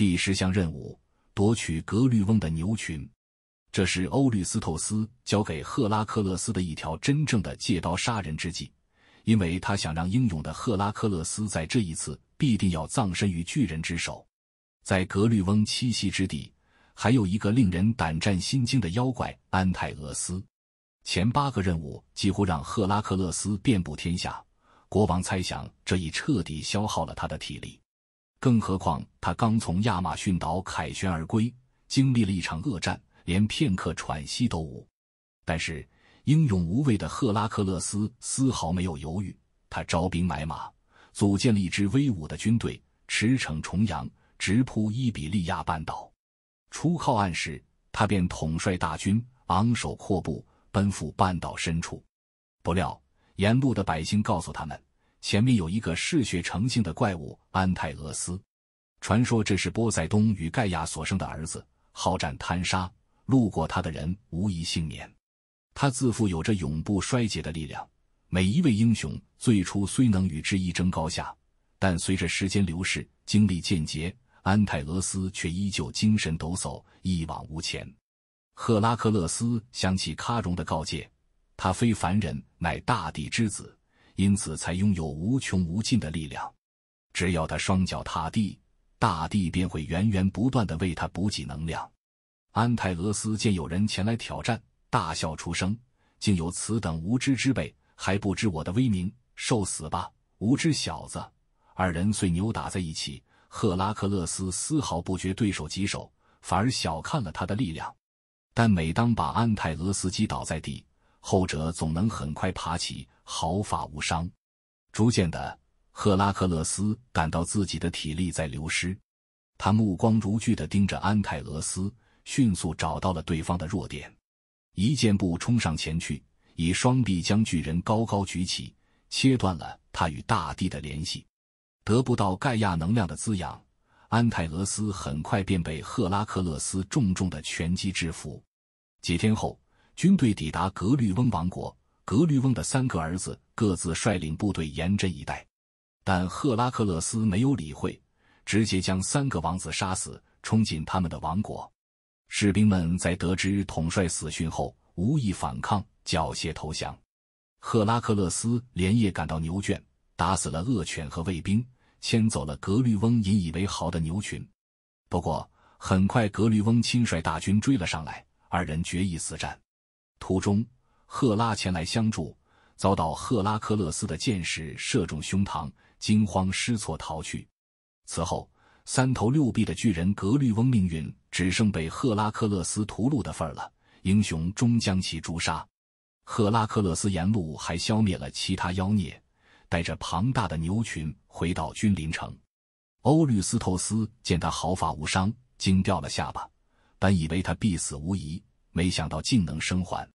第十项任务：夺取格律翁的牛群。这是欧律斯透斯交给赫拉克勒斯的一条真正的借刀杀人之计，因为他想让英勇的赫拉克勒斯在这一次必定要葬身于巨人之手。在格律翁栖息之地，还有一个令人胆战心惊的妖怪安泰俄斯。前八个任务几乎让赫拉克勒斯遍布天下，国王猜想这已彻底消耗了他的体力。更何况，他刚从亚马逊岛凯旋而归，经历了一场恶战，连片刻喘息都无。但是，英勇无畏的赫拉克勒斯丝毫没有犹豫，他招兵买马，组建了一支威武的军队，驰骋重洋，直扑伊比利亚半岛。初靠岸时，他便统帅大军，昂首阔步，奔赴半岛深处。不料，沿路的百姓告诉他们。前面有一个嗜血成性的怪物安泰俄斯，传说这是波塞冬与盖亚所生的儿子，好战贪杀，路过他的人无一幸免。他自负有着永不衰竭的力量，每一位英雄最初虽能与之一争高下，但随着时间流逝，经历渐竭，安泰俄斯却依旧精神抖擞，一往无前。赫拉克勒斯想起喀戎的告诫，他非凡人，乃大地之子。因此才拥有无穷无尽的力量，只要他双脚踏地，大地便会源源不断的为他补给能量。安泰俄斯见有人前来挑战，大笑出声：“竟有此等无知之辈，还不知我的威名，受死吧，无知小子！”二人遂扭打在一起。赫拉克勒斯丝毫不觉对手棘手，反而小看了他的力量。但每当把安泰俄斯击倒在地，后者总能很快爬起，毫发无伤。逐渐的，赫拉克勒斯感到自己的体力在流失，他目光如炬的盯着安泰俄斯，迅速找到了对方的弱点，一箭步冲上前去，以双臂将巨人高高举起，切断了他与大地的联系。得不到盖亚能量的滋养，安泰俄斯很快便被赫拉克勒斯重重的拳击制服。几天后。军队抵达格律翁王国，格律翁的三个儿子各自率领部队严阵以待，但赫拉克勒斯没有理会，直接将三个王子杀死，冲进他们的王国。士兵们在得知统帅死讯后，无意反抗，缴械投降。赫拉克勒斯连夜赶到牛圈，打死了恶犬和卫兵，牵走了格律翁引以为豪的牛群。不过很快，格律翁亲率大军追了上来，二人决一死战。途中，赫拉前来相助，遭到赫拉克勒斯的箭矢射中胸膛，惊慌失措逃去。此后，三头六臂的巨人格律翁命运只剩被赫拉克勒斯屠戮的份儿了。英雄终将其诛杀。赫拉克勒斯沿路还消灭了其他妖孽，带着庞大的牛群回到君临城。欧律斯透斯见他毫发无伤，惊掉了下巴，本以为他必死无疑。没想到竟能生还。